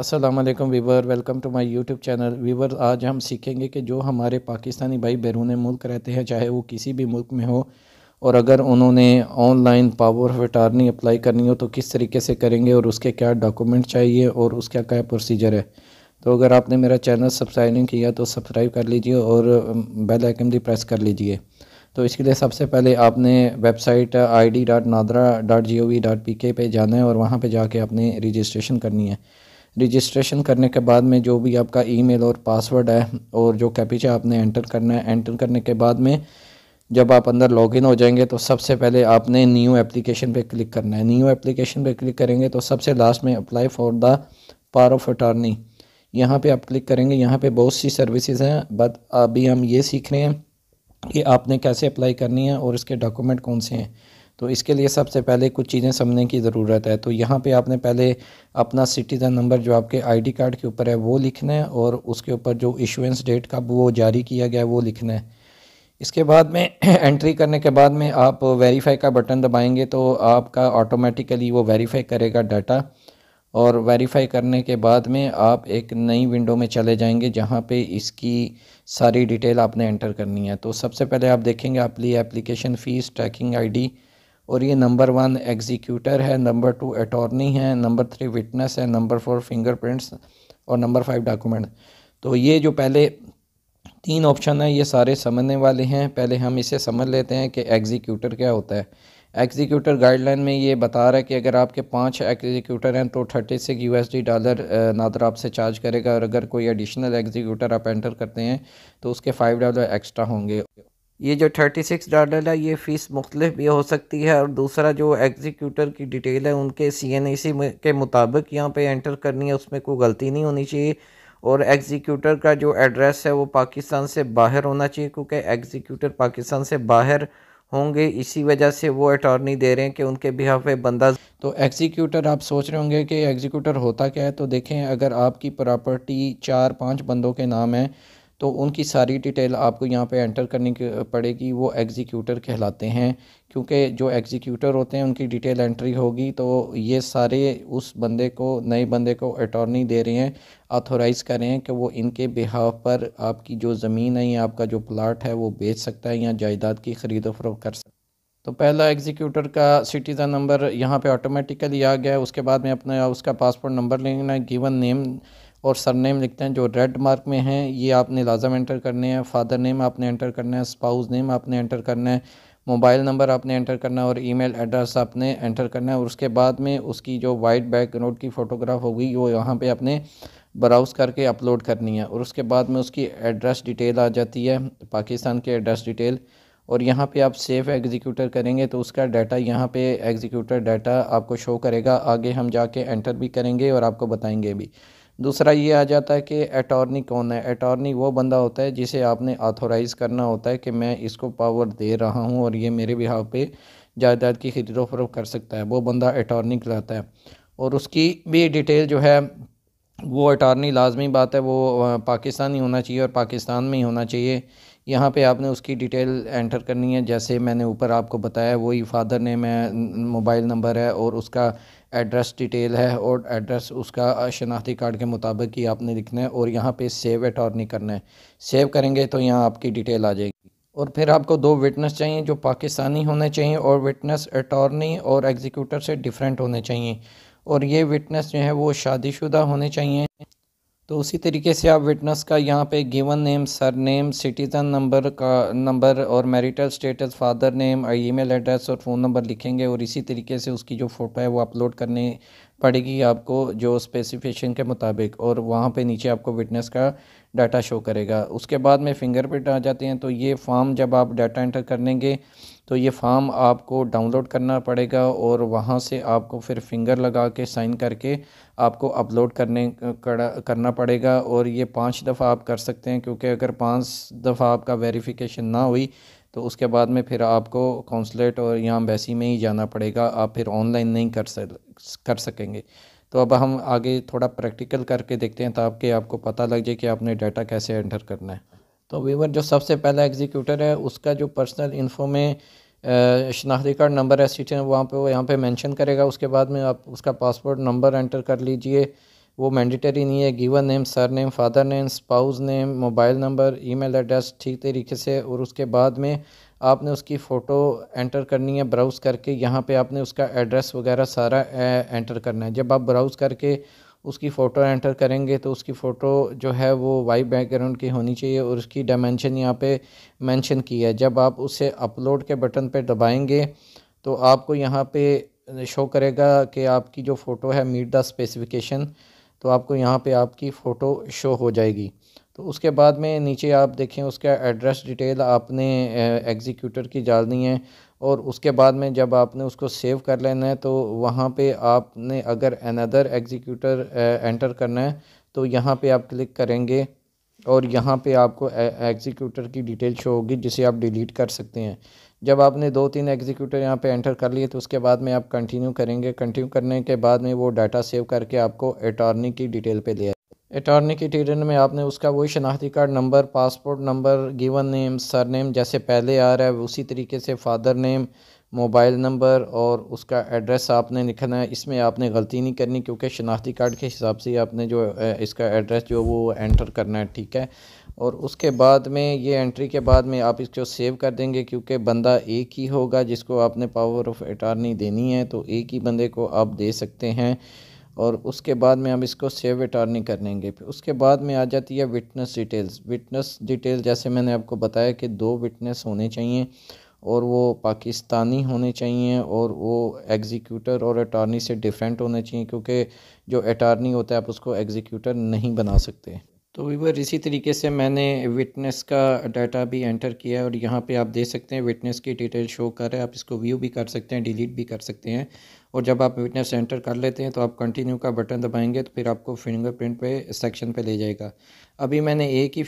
Aslam viewer welcome to my YouTube channel viewer आज हम सीखेंगे कि जो हमारे पाकिस्तानी भाई बैरून मुल्क रहते हैं चाहे वो किसी भी मुल्क में हो और अगर उन्होंने online power of attorney apply करनी हो तो किस तरीके से करेंगे और उसके क्या डॉक्यूमेंट चाहिए और उसका क्या प्रोसीजर है तो अगर आपने मेरा चैनल सब्सक्राइब नहीं किया तो सब्सक्राइब कर लीजिए और बेल आइकन भी प्रेस कर लीजिए तो इसके लिए सबसे पहले आपने website I D dot NADRA dot G O V dot P K पर जाना है और वहाँ पर जाके आपने रजिस्ट्रेशन करनी है रजिस्ट्रेशन करने के बाद में जो भी आपका ईमेल और पासवर्ड है और जो कैपिचा आपने एंटर करना है एंटर करने के बाद में जब आप अंदर लॉगिन हो जाएंगे तो सबसे पहले आपने न्यू एप्लीकेशन पे क्लिक करना है न्यू एप्लीकेशन पे क्लिक करेंगे तो सबसे लास्ट में apply for the power of attorney यहाँ पे आप क्लिक करेंगे यहाँ पे बहुत सी सर्विसेज हैं बट अभी हम ये सीख रहे हैं कि आपने कैसे अप्लाई करनी है और इसके डॉक्यूमेंट कौन से हैं तो इसके लिए सबसे पहले कुछ चीज़ें समझने की ज़रूरत है तो यहाँ पे आपने पहले अपना सिटीज़न नंबर जो आपके आईडी कार्ड के ऊपर है वो लिखना है और उसके ऊपर जो इशुएंस डेट कब वो जारी किया गया है वो लिखना है इसके बाद में एंट्री करने के बाद में आप वेरीफाई का बटन दबाएंगे तो आपका ऑटोमेटिकली वो वेरीफाई करेगा डाटा और वेरीफाई करने के बाद में आप एक नई विंडो में चले जाएंगे जहाँ पे इसकी सारी डिटेल आपने एंटर करनी है तो सबसे पहले आप देखेंगे आपकी एप्लीकेशन फ़ीस ट्रैकिंग आईडी और ये नंबर वन एग्जीक्यूटर है नंबर टू अटॉर्नी है नंबर थ्री विटनेस है नंबर फोर फिंगरप्रिंट्स और नंबर फाइव डॉक्यूमेंट तो ये जो पहले तीन ऑप्शन है ये सारे समझने वाले हैं पहले हम इसे समझ लेते हैं कि एग्जीक्यूटर क्या होता है एग्जीक्यूटर गाइडलाइन में ये बता रहा है कि अगर आपके पाँच एग्जीक्यूटर हैं तो thirty six U dollar NADRA आपसे चार्ज करेगा और अगर कोई एडिशनल एग्जीक्यूटर आप एंटर करते हैं तो उसके फ़ाइव डॉलर एक्स्ट्रा होंगे ये जो थर्टी सिक्स डॉलर है ये फ़ीस मुख्तलिफ भी हो सकती है और दूसरा जो एग्जीक्यूटर की डिटेल है उनके सी एन ए सी के मुताबिक यहाँ पे एंटर करनी है उसमें कोई गलती नहीं होनी चाहिए और एग्जीक्यूटर का जो एड्रेस है वो पाकिस्तान से बाहर होना चाहिए क्योंकि एग्जीक्यूटर पाकिस्तान से बाहर होंगे इसी वजह से वो अटॉर्नी दे रहे हैं कि उनके बिहाफ पे बंदा तो एग्जीक्यूटर आप सोच रहे होंगे कि एग्जीक्यूटर होता क्या है तो देखें अगर आपकी प्रॉपर्टी चार पाँच बंदों के नाम है तो उनकी सारी डिटेल आपको यहाँ पे एंटर करनी पड़ेगी वो एग्जीक्यूटर कहलाते हैं क्योंकि जो एग्जीक्यूटर होते हैं उनकी डिटेल एंट्री होगी तो ये सारे उस बंदे को नए बंदे को अटॉर्नी दे रहे हैं ऑथोराइज़ कर रहे हैं कि वो इनके बिहाव पर आपकी जो ज़मीन है या आपका जो प्लाट है वो बेच सकता है या जायदाद की ख़रीदो फरोख कर सकता तो पहला एग्जीक्यूटर का सिटीज़न नंबर यहाँ पे ऑटोमेटिकली आ गया उसके बाद में अपना उसका पासपोर्ट नंबर लेना गिवन नेम और सरनेम लिखते हैं जो रेड मार्क में हैं ये आपने लाजम एंटर करने हैं फादर नेम आपने एंटर करना है स्पाउस नेम आपने एंटर करना है मोबाइल नंबर आपने एंटर करना है और ईमेल एड्रेस आपने एंटर करना है और उसके बाद में उसकी जो वाइट बैकग्राउंड की फ़ोटोग्राफ होगी वो यहाँ पे आपने ब्राउज़ करके अपलोड करनी है और उसके बाद में उसकी एड्रेस डिटेल आ जाती है पाकिस्तान की एड्रेस डिटेल और यहाँ पे आप सेफ़ एग्जीक्यूटर करेंगे तो उसका डाटा यहाँ पे एग्जीक्यूटर डाटा आपको शो करेगा आगे हम जाके एंटर भी करेंगे और आपको बताएंगे भी दूसरा ये आ जाता है कि अटॉर्नी कौन है अटॉर्नी वो बंदा होता है जिसे आपने ऑथोराइज़ करना होता है कि मैं इसको पावर दे रहा हूँ और ये मेरे बिहाव पे जायदाद की खरीदो फरोख कर सकता है वो बंदा अटॉर्नी कहलाता है और उसकी भी डिटेल जो है वो अटारनी लाजमी बात है वो पाकिस्तानी होना चाहिए और पाकिस्तान में ही होना चाहिए यहाँ पे आपने उसकी डिटेल एंटर करनी है जैसे मैंने ऊपर आपको बताया वही फादर नेम है मोबाइल नंबर है और उसका एड्रेस डिटेल है और एड्रेस उसका शनाख्ती कार्ड के मुताबिक ही आपने लिखना है और यहाँ पे सेव अटॉर्नी करना है सेव करेंगे तो यहाँ आपकी डिटेल आ जाएगी और फिर आपको दो विटनेस चाहिए जो पाकिस्तानी होने चाहिए और विटनेस अटॉर्नी और एग्जीक्यूटर से डिफरेंट होने चाहिए और ये विटनेस जो है वो शादीशुदा होने चाहिए तो उसी तरीके से आप विटनेस का यहाँ पे given name surname citizen number का नंबर और marital status father name email address और फ़ोन नंबर लिखेंगे और इसी तरीके से उसकी जो फ़ोटो है वो अपलोड करने पड़ेगी आपको जो स्पेसिफिकेशन के मुताबिक और वहाँ पे नीचे आपको विटनेस का डाटा शो करेगा उसके बाद में फिंगरप्रिंट आ जाते हैं तो ये फॉर्म जब आप डाटा एंटर कर लेंगे तो ये फॉर्म आपको डाउनलोड करना पड़ेगा और वहाँ से आपको फिर फिंगर लगा के साइन करके आपको अपलोड करने करना पड़ेगा और ये पाँच दफ़ा आप कर सकते हैं क्योंकि अगर पाँच दफ़ा आपका वेरिफिकेशन ना हुई तो उसके बाद में फिर आपको कौंसलेट और यहाँ अम्बेसी में ही जाना पड़ेगा आप फिर ऑनलाइन नहीं कर सक कर सकेंगे तो अब हम आगे थोड़ा प्रैक्टिकल करके देखते हैं ताकि आपको पता लग जाए कि आपने डाटा कैसे एंटर करना है तो वीवर जो सबसे पहला एग्जीक्यूटर है उसका जो पर्सनल इन्फो में शनाख्ती कार्ड नंबर है सीटें वहाँ पर वो यहाँ पर मैंशन करेगा उसके बाद में आप उसका पासपोर्ट नंबर एंटर कर लीजिए वो मैंडेटरी नहीं है given name surname father name spouse name mobile number email address ठीक तरीके से और उसके बाद में आपने उसकी फ़ोटो एंटर करनी है ब्राउज़ करके यहाँ पे आपने उसका एड्रेस वगैरह सारा एंटर करना है जब आप ब्राउज़ करके उसकी फ़ोटो एंटर करेंगे तो उसकी फ़ोटो जो है वो वाइट बैकग्राउंड की होनी चाहिए और उसकी डायमेंशन यहाँ पे मेंशन की है जब आप उसे अपलोड के बटन पे दबाएंगे तो आपको यहाँ पे शो करेगा कि आपकी जो फ़ोटो है मीट द स्पेसिफिकेशन तो आपको यहाँ पे आपकी फ़ोटो शो हो जाएगी तो उसके बाद में नीचे आप देखें उसका एड्रेस डिटेल आपने एग्जीक्यूटर की डालनी है और उसके बाद में जब आपने उसको सेव कर लेना है तो वहाँ पे आपने अगर अनदर एग्जीक्यूटर एंटर करना है तो यहाँ पे आप क्लिक करेंगे और यहाँ पे आपको एग्जीक्यूटर की डिटेल शो होगी जिसे आप डिलीट कर सकते हैं जब आपने दो तीन एग्जीक्यूटर यहाँ पे एंटर कर लिए तो उसके बाद में आप कंटिन्यू करेंगे कंटिन्यू करने के बाद में वो डाटा सेव करके आपको अटॉर्नी की डिटेल पे ले अटॉर्नी की डिटेल में आपने उसका वही शनाख्ती card number passport number given name surname जैसे पहले आ रहा है उसी तरीके से फ़ादर नेम मोबाइल नंबर और उसका एड्रेस आपने लिखना है इसमें आपने गलती नहीं करनी क्योंकि शनाख्ती कार्ड के हिसाब से आपने जो इसका एड्रेस जो वो एंटर करना है ठीक है और उसके बाद में ये एंट्री के बाद में आप इसको सेव कर देंगे क्योंकि बंदा एक ही होगा जिसको आपने पावर ऑफ अटारनी देनी है तो एक ही बंदे को आप दे सकते हैं और उसके बाद में हम इसको सेव अटारनी कर लेंगे फिर उसके बाद में आ जाती है विटनेस डिटेल्स विटनेस डिटेल जैसे मैंने आपको बताया कि दो विटनेस होने चाहिए और वो पाकिस्तानी होने चाहिए और वो एग्जीक्यूटर और अटारनी से डिफरेंट होने चाहिए क्योंकि जो अटारनी होता है आप उसको एग्जीक्यूटर नहीं बना सकते तो वीवर इसी तरीके से मैंने विटनेस का डाटा भी एंटर किया है और यहाँ पे आप देख सकते हैं विटनेस की डिटेल शो कर रहे आप इसको व्यू भी कर सकते हैं डिलीट भी कर सकते हैं और जब आप विटनेस एंटर कर लेते हैं तो आप कंटिन्यू का बटन दबाएंगे तो फिर आपको फिंगरप्रिंट पे सेक्शन पे ले जाएगा अभी मैंने एक ही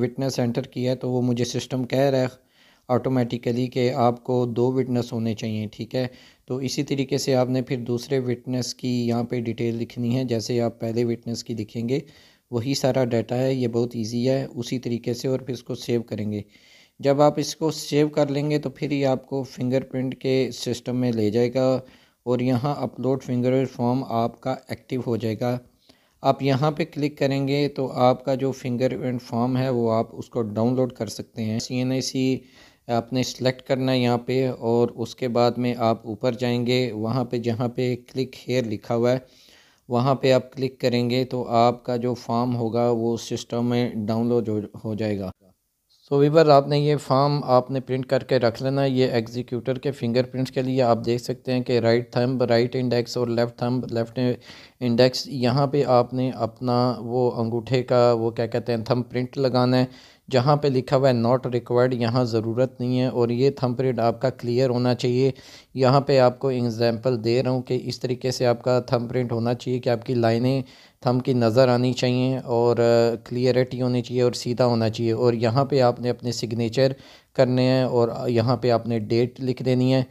विटनेस एंटर किया है तो वो मुझे सिस्टम कह रहा है ऑटोमेटिकली के आपको दो विटनेस होने चाहिए ठीक है तो इसी तरीके से आपने फिर दूसरे विटनेस की यहाँ पे डिटेल लिखनी है जैसे आप पहले विटनेस की लिखेंगे वही सारा डाटा है ये बहुत इजी है उसी तरीके से और फिर इसको सेव करेंगे जब आप इसको सेव कर लेंगे तो फिर ये आपको फिंगरप्रिंट के सिस्टम में ले जाएगा और यहाँ अपलोड फिंगर फॉर्म आपका एक्टिव हो जाएगा आप यहाँ पे क्लिक करेंगे तो आपका जो फिंगरप्रिंट फॉर्म है वो आप उसको डाउनलोड कर सकते हैं सी एन आई सी आपने सेलेक्ट करना है यहाँ पे और उसके बाद में आप ऊपर जाएंगे वहाँ पे जहाँ पे क्लिक हेयर लिखा हुआ है वहाँ पे आप क्लिक करेंगे तो आपका जो फॉर्म होगा वो सिस्टम में डाउनलोड हो जाएगा सो वीवर आपने ये फॉर्म आपने प्रिंट करके रख लेना ये एग्जीक्यूटर के फिंगरप्रिंट्स के लिए आप देख सकते हैं कि राइट थंब राइट इंडेक्स और लेफ़्ट थंब लेफ़्ट इंडेक्स यहाँ पे आपने अपना वो अंगूठे का वो क्या कहते हैं थंब प्रिंट लगाना है जहाँ पे लिखा हुआ है नॉट रिक्वायर्ड यहाँ ज़रूरत नहीं है और ये थम प्रिंट आपका क्लियर होना चाहिए यहाँ पे आपको एग्जांपल दे रहा हूँ कि इस तरीके से आपका थम प्रिंट होना चाहिए कि आपकी लाइनें थम की नज़र आनी चाहिए और क्लियरिटी होनी चाहिए और सीधा होना चाहिए और यहाँ पे आपने अपने सिग्नेचर करने हैं और यहाँ पे आपने डेट लिख देनी है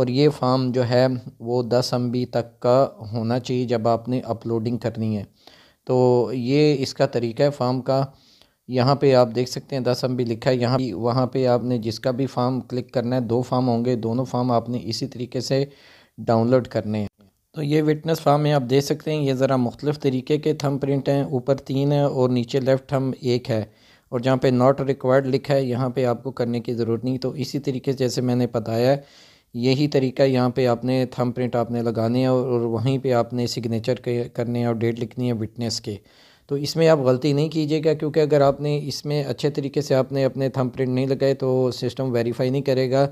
और ये फॉर्म जो है वो दस एम तक का होना चाहिए जब आपने अपलोडिंग करनी है तो ये इसका तरीका है फॉर्म का यहाँ पे आप देख सकते हैं दस एम लिखा है यहाँ वहाँ पे आपने जिसका भी फॉर्म क्लिक करना है दो फॉर्म होंगे दोनों फॉर्म आपने इसी तरीके से डाउनलोड करने हैं तो ये विटनेस फॉर्म है आप देख सकते हैं ये ज़रा मुख्तलिफ़ तरीके के थम प्रिंट हैं ऊपर तीन है और नीचे लेफ़्ट हम एक है और जहाँ पे नॉट रिक्वायर्ड लिखा है यहाँ पे आपको करने की ज़रूरत नहीं तो इसी तरीके से जैसे मैंने बताया है यही तरीका यहाँ पे आपने थम प्रिंट आपने लगाने हैं और वहीं पे आपने सिग्नेचर करने हैं और डेट लिखनी है विटनेस के तो इसमें आप गलती नहीं कीजिएगा क्योंकि अगर आपने इसमें अच्छे तरीके से आपने अपने थम प्रिंट नहीं लगाए तो सिस्टम वेरीफाई नहीं करेगा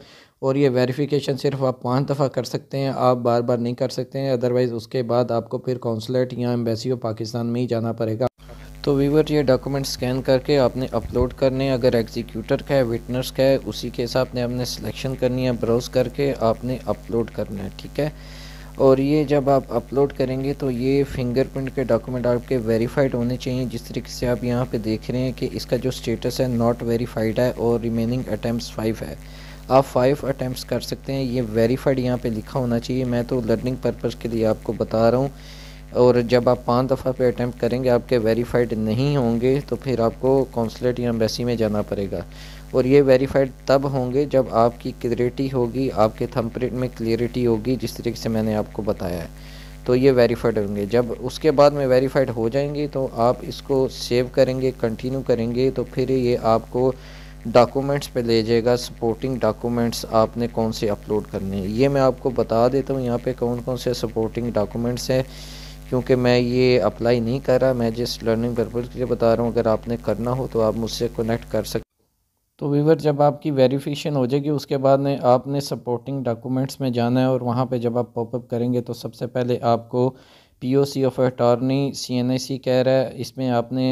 और ये वेरिफिकेशन सिर्फ आप पाँच दफ़ा कर सकते हैं आप बार बार नहीं कर सकते हैं अदरवाइज़ उसके बाद आपको फिर कौंसलेट या एम्बेसी ऑफ पाकिस्तान में ही जाना पड़ेगा तो वीवर ये डॉक्यूमेंट स्कैन करके आपने अपलोड करने अगर एग्जीक्यूटर का है विटनर्स का है उसी के हिसाब ने आपने सिलेक्शन करनी है ब्राउज़ करके आपने अपलोड करना है ठीक है और ये जब आप अपलोड करेंगे तो ये फिंगरप्रिंट के डॉक्यूमेंट आपके वेरीफाइड होने चाहिए जिस तरीके से आप यहाँ पे देख रहे हैं कि इसका जो स्टेटस है नॉट वेरीफाइड है और रिमेनिंग अटैम्प्ट फाइव है आप फाइव अटैम्प्ट कर सकते हैं ये वेरीफाइड यहाँ पे लिखा होना चाहिए मैं तो लर्निंग पर्पज़ के लिए आपको बता रहा हूँ और जब आप पाँच दफ़ा पे अटैम्प्ट करेंगे आपके वेरीफाइड नहीं होंगे तो फिर आपको कौंसलेट या एम्बेसी में जाना पड़ेगा और ये वेरीफाइड तब होंगे जब आपकी क्लियरिटी होगी आपके थंबप्रिंट में क्लियरिटी होगी जिस तरीके से मैंने आपको बताया है तो ये वेरीफाइड होंगे जब उसके बाद में वेरीफाइड हो जाएंगे तो आप इसको सेव करेंगे कंटिन्यू करेंगे तो फिर ये आपको डॉक्यूमेंट्स पे ले जाएगा सपोर्टिंग डॉक्यूमेंट्स आपने कौन से अपलोड करने हैं ये मैं आपको बता देता हूँ यहाँ पे कौन कौन से सपोर्टिंग डॉक्यूमेंट्स हैं क्योंकि मैं ये अप्लाई नहीं कर रहा मैं जिस लर्निंग पर्पज़ के लिए बता रहा हूँ अगर आपने करना हो तो आप मुझसे कनेक्ट कर सकते तो वीवर जब आपकी वेरिफिकेशन हो जाएगी उसके बाद में आपने सपोर्टिंग डॉक्यूमेंट्स में जाना है और वहाँ पे जब आप पॉपअप करेंगे तो सबसे पहले आपको P O C of attorney C N I C कह रहा है इसमें आपने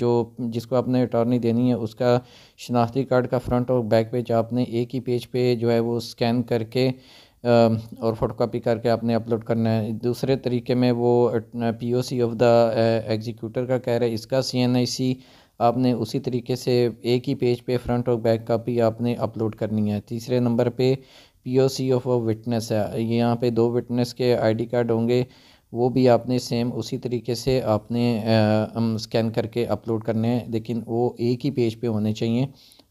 जो जिसको आपने अटॉर्नी देनी है उसका शनाख्ती कार्ड का फ्रंट और बैक पेज आपने एक ही पेज पे जो है वो स्कैन करके और कापी करके आपने अपलोड करना है दूसरे तरीके में वो P O C of the executor का कह रहा है इसका सी एन आई सी आपने उसी तरीके से एक ही पेज पे फ्रंट और बैक कापी आपने अपलोड करनी है तीसरे नंबर पे P O C of witness है यहाँ पे दो विटनेस के आईडी कार्ड होंगे वो भी आपने सेम उसी तरीके से आपने स्कैन करके अपलोड करने हैं लेकिन वो एक ही पेज पे होने चाहिए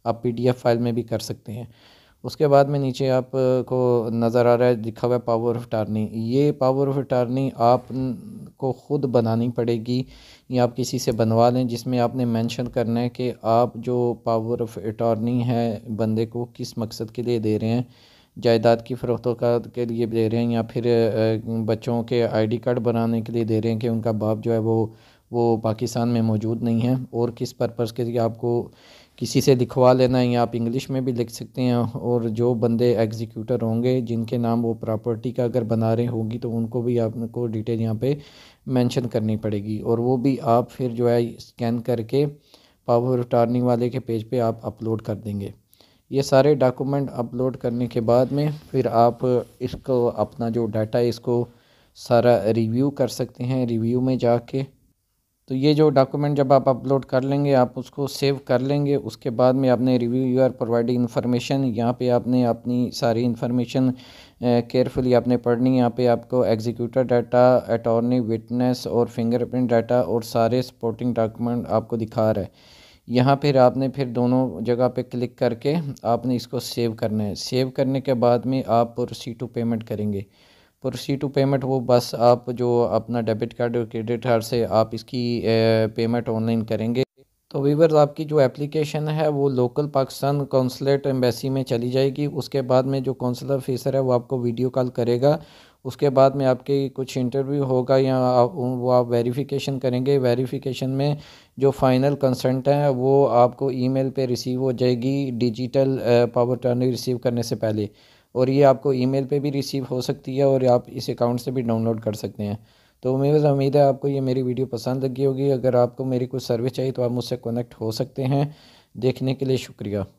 आप पीडीएफ फाइल में भी कर सकते हैं उसके बाद में नीचे आपको नज़र आ रहा है लिखा हुआ है पावर ऑफ अटारनी ये पावर ऑफ अटारनी आप को ख़ुद बनानी पड़ेगी या आप किसी से बनवा लें जिसमें आपने मेंशन करना है कि आप जो पावर ऑफ अटॉर्नी है बंदे को किस मकसद के लिए दे रहे हैं जायदाद की फरोख्त के लिए दे रहे हैं या फिर बच्चों के आईडी कार्ड बनाने के लिए दे रहे हैं कि उनका बाप जो है वो वो पाकिस्तान में मौजूद नहीं है और किस पर्पज़ के लिए आपको किसी से लिखवा लेना या आप इंग्लिश में भी लिख सकते हैं और जो बंदे एग्जीक्यूटर होंगे जिनके नाम वो प्रॉपर्टी का अगर बना रहे होंगी तो उनको भी आपको डिटेल यहाँ पे मेंशन करनी पड़ेगी और वो भी आप फिर जो है स्कैन करके पावर रिटार्निंग वाले के पेज पे आप अपलोड कर देंगे ये सारे डॉक्यूमेंट अपलोड करने के बाद में फिर आप इसको अपना जो डाटा है इसको सारा रिव्यू कर सकते हैं रिव्यू में जाके तो ये जो डॉक्यूमेंट जब आप अपलोड कर लेंगे आप उसको सेव कर लेंगे उसके बाद में आपने review you are providing information यहाँ पे आपने अपनी सारी इन्फॉर्मेशन केयरफुली आपने पढ़नी यहाँ पे आपको एग्जीक्यूटर डाटा अटॉर्नी विटनेस और फिंगरप्रिंट डाटा और सारे सपोर्टिंग डॉक्यूमेंट आपको दिखा रहा है यहाँ फिर आपने फिर दोनों जगह पे क्लिक करके आपने इसको सेव करना है सेव करने के बाद में आप रिसीट टू पेमेंट करेंगे प्रोसीड टू पेमेंट वो बस आप जो अपना डेबिट कार्ड और क्रेडिट कार्ड से आप इसकी पेमेंट ऑनलाइन करेंगे तो वीवर्स आपकी जो एप्लीकेशन है वो लोकल पाकिस्तान कौंसलेट एम्बेसी में चली जाएगी उसके बाद में जो कौंसलर ऑफिसर है वो आपको वीडियो कॉल करेगा उसके बाद में आपके कुछ इंटरव्यू होगा या आप वो आप वेरिफिकेशन करेंगे वेरिफिकेशन में जो फाइनल कंसेंट है वो आपको ईमेल पे रिसीव हो जाएगी डिजिटल पावर टर्निंग रिसीव करने से पहले और ये आपको ईमेल पे भी रिसीव हो सकती है और आप इस अकाउंट से भी डाउनलोड कर सकते हैं तो मेरे उम्मीद है आपको ये मेरी वीडियो पसंद लगी होगी अगर आपको मेरी कुछ सर्विस चाहिए तो आप मुझसे कनेक्ट हो सकते हैं देखने के लिए शुक्रिया